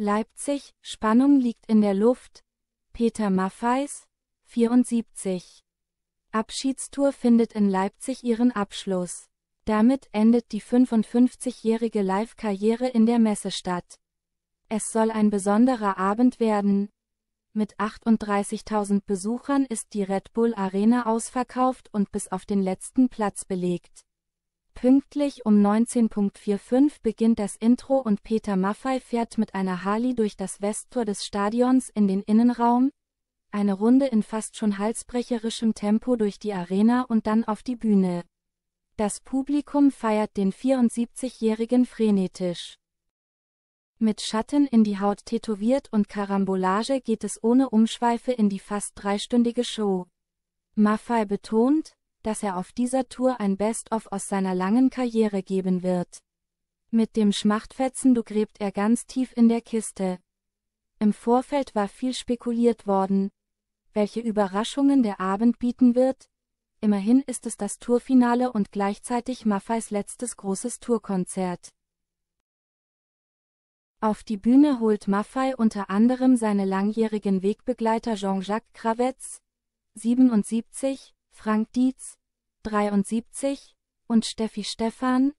Leipzig, Spannung liegt in der Luft. Peter Maffeis, 74. Abschiedstour findet in Leipzig ihren Abschluss. Damit endet die 55-jährige Live-Karriere in der Messestadt. Es soll ein besonderer Abend werden. Mit 38.000 Besuchern ist die Red Bull Arena ausverkauft und bis auf den letzten Platz belegt. Pünktlich um 19.45 beginnt das Intro und Peter Maffei fährt mit einer Harley durch das Westtor des Stadions in den Innenraum, eine Runde in fast schon halsbrecherischem Tempo durch die Arena und dann auf die Bühne. Das Publikum feiert den 74-jährigen frenetisch. Mit Schatten in die Haut tätowiert und Karambolage geht es ohne Umschweife in die fast dreistündige Show. Maffei betont, dass er auf dieser Tour ein Best-of aus seiner langen Karriere geben wird. Mit dem Schmachtfetzen du gräbt er ganz tief in der Kiste. Im Vorfeld war viel spekuliert worden, welche Überraschungen der Abend bieten wird. Immerhin ist es das Tourfinale und gleichzeitig Maffeis letztes großes Tourkonzert. Auf die Bühne holt Maffei unter anderem seine langjährigen Wegbegleiter Jean-Jacques Kravetz, 77, Frank Dietz, 73, und Steffi Stephan,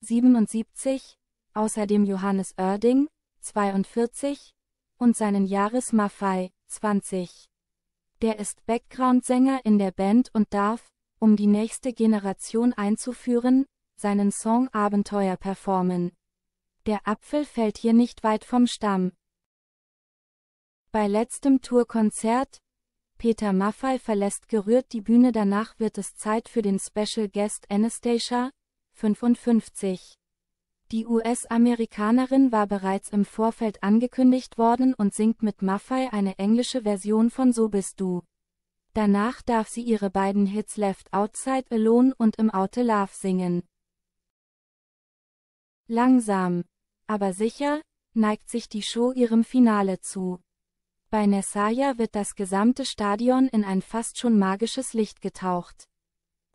77, außerdem Johannes Oerding, 42, und seinen Jahres Maffei, 20. Der ist Background-Sänger in der Band und darf, um die nächste Generation einzuführen, seinen Song Abenteuer performen. Der Apfel fällt hier nicht weit vom Stamm. Bei letztem Tourkonzert, Peter Maffay verlässt gerührt die Bühne, danach wird es Zeit für den Special Guest Anastasia, 55. Die US-Amerikanerin war bereits im Vorfeld angekündigt worden und singt mit Maffay eine englische Version von So bist du. Danach darf sie ihre beiden Hits Left Outside Alone und Im Oute Love singen. Langsam, aber sicher, neigt sich die Show ihrem Finale zu. Bei Nessaya wird das gesamte Stadion in ein fast schon magisches Licht getaucht.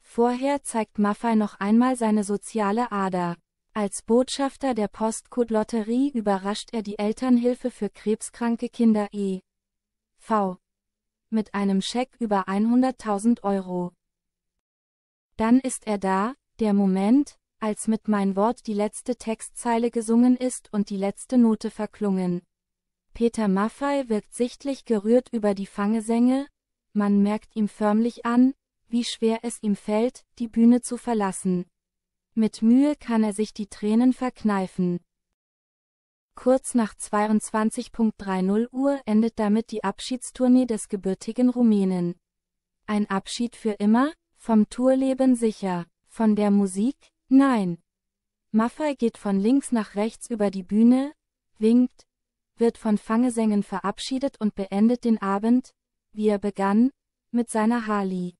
Vorher zeigt Maffei noch einmal seine soziale Ader. Als Botschafter der Postcode-Lotterie überrascht er die Elternhilfe für krebskranke Kinder E. V. mit einem Scheck über 100.000 Euro. Dann ist er da, der Moment, als mit mein Wort die letzte Textzeile gesungen ist und die letzte Note verklungen. Peter Maffei wirkt sichtlich gerührt über die Fangesänge, man merkt ihm förmlich an, wie schwer es ihm fällt, die Bühne zu verlassen. Mit Mühe kann er sich die Tränen verkneifen. Kurz nach 22.30 Uhr endet damit die Abschiedstournee des gebürtigen Rumänen. Ein Abschied für immer, vom Tourleben sicher, von der Musik, nein. Maffei geht von links nach rechts über die Bühne, winkt, wird von Fangesängen verabschiedet und beendet den Abend, wie er begann, mit seiner Harley.